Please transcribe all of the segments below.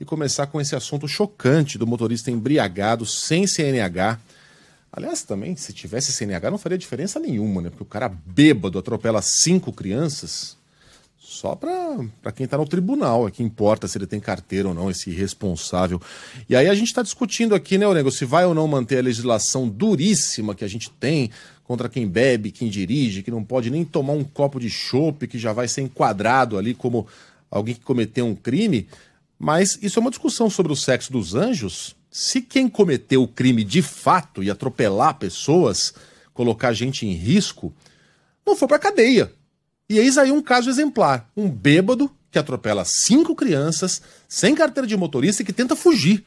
e começar com esse assunto chocante do motorista embriagado sem CNH. Aliás, também, se tivesse CNH, não faria diferença nenhuma, né? Porque o cara bêbado atropela cinco crianças só para quem está no tribunal, é que importa se ele tem carteira ou não, esse irresponsável. E aí a gente está discutindo aqui, né, Orengo, se vai ou não manter a legislação duríssima que a gente tem contra quem bebe, quem dirige, que não pode nem tomar um copo de chope, que já vai ser enquadrado ali como alguém que cometeu um crime. Mas isso é uma discussão sobre o sexo dos anjos. Se quem cometeu o crime de fato e atropelar pessoas, colocar gente em risco, não for para cadeia. E eis aí um caso exemplar: um bêbado que atropela cinco crianças, sem carteira de motorista e que tenta fugir.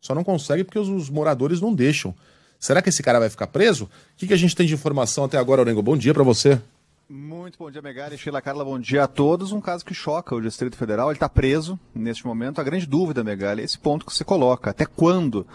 Só não consegue porque os, moradores não deixam. Será que esse cara vai ficar preso? O que, que a gente tem de informação até agora, Orengo? Bom dia para você. Muito bom dia, Megari. Sheila Carla, bom dia a todos. Um caso que choca o Distrito Federal. Ele está preso neste momento. A grande dúvida, Megari, é esse ponto que você coloca. Até quando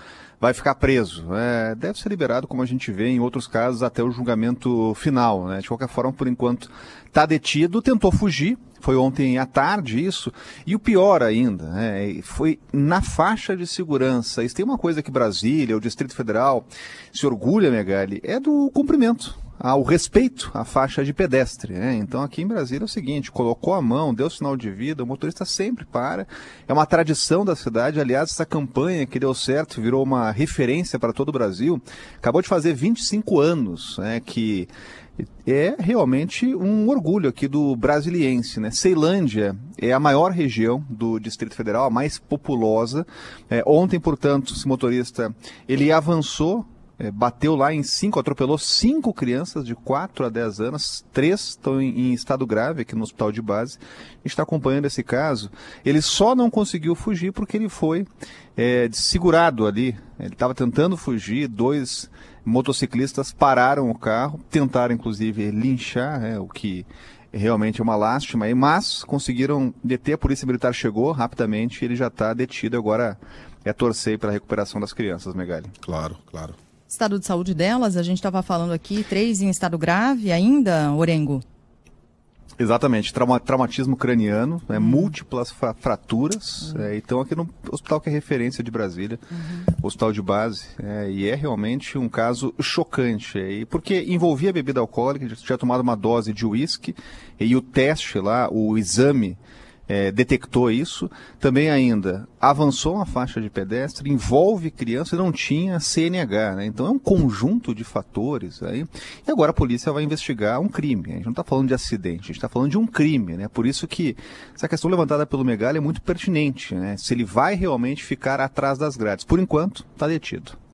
vai ficar preso? É, deve ser liberado, como a gente vê em outros casos, até o julgamento final. Né? De qualquer forma, por enquanto, está detido. Tentou fugir. Foi ontem à tarde isso. E o pior ainda, né? foi na faixa de segurança. Isso tem uma coisa que Brasília, o Distrito Federal, se orgulha, Megali, é do cumprimento ao respeito à faixa de pedestre. Né? Então aqui em Brasília é o seguinte: colocou a mão, deu sinal de vida, o motorista sempre para. É uma tradição da cidade. Aliás, essa campanha que deu certo, virou uma referência para todo o Brasil. Acabou de fazer 25 anos né, que é realmente um orgulho aqui do brasiliense. Né? Ceilândia é a maior região do Distrito Federal, a mais populosa. É, ontem, portanto, esse motorista ele avançou é, bateu lá em cinco, atropelou cinco crianças de 4 a 10 anos, três estão em, em estado grave aqui no hospital de base. A gente está acompanhando esse caso. Ele só não conseguiu fugir porque ele foi é, segurado ali. Ele estava tentando fugir, dois motociclistas pararam o carro, tentaram inclusive linchar, é, o que realmente é uma lástima, aí, mas conseguiram deter, a polícia militar chegou rapidamente e ele já está detido agora. É torcer para a recuperação das crianças, Megali. Claro, claro. Estado de saúde delas, a gente estava falando aqui, três em estado grave ainda, Orengo? Exatamente, Trauma, traumatismo craniano, né, uhum. múltiplas fraturas. Uhum. É, então, aqui no hospital que é referência de Brasília, uhum. hospital de base, é, e é realmente um caso chocante. É, porque envolvia bebida alcoólica, tinha tomado uma dose de uísque, e o teste lá, o exame é, detectou isso. Também ainda avançou uma faixa de pedestre, envolve criança e não tinha CNH. Né? Então é um conjunto de fatores aí. E agora a polícia vai investigar um crime. A gente não está falando de acidente, a gente está falando de um crime. Né? Por isso que essa questão levantada pelo Megali é muito pertinente. Né? Se ele vai realmente ficar atrás das grades. Por enquanto, está detido.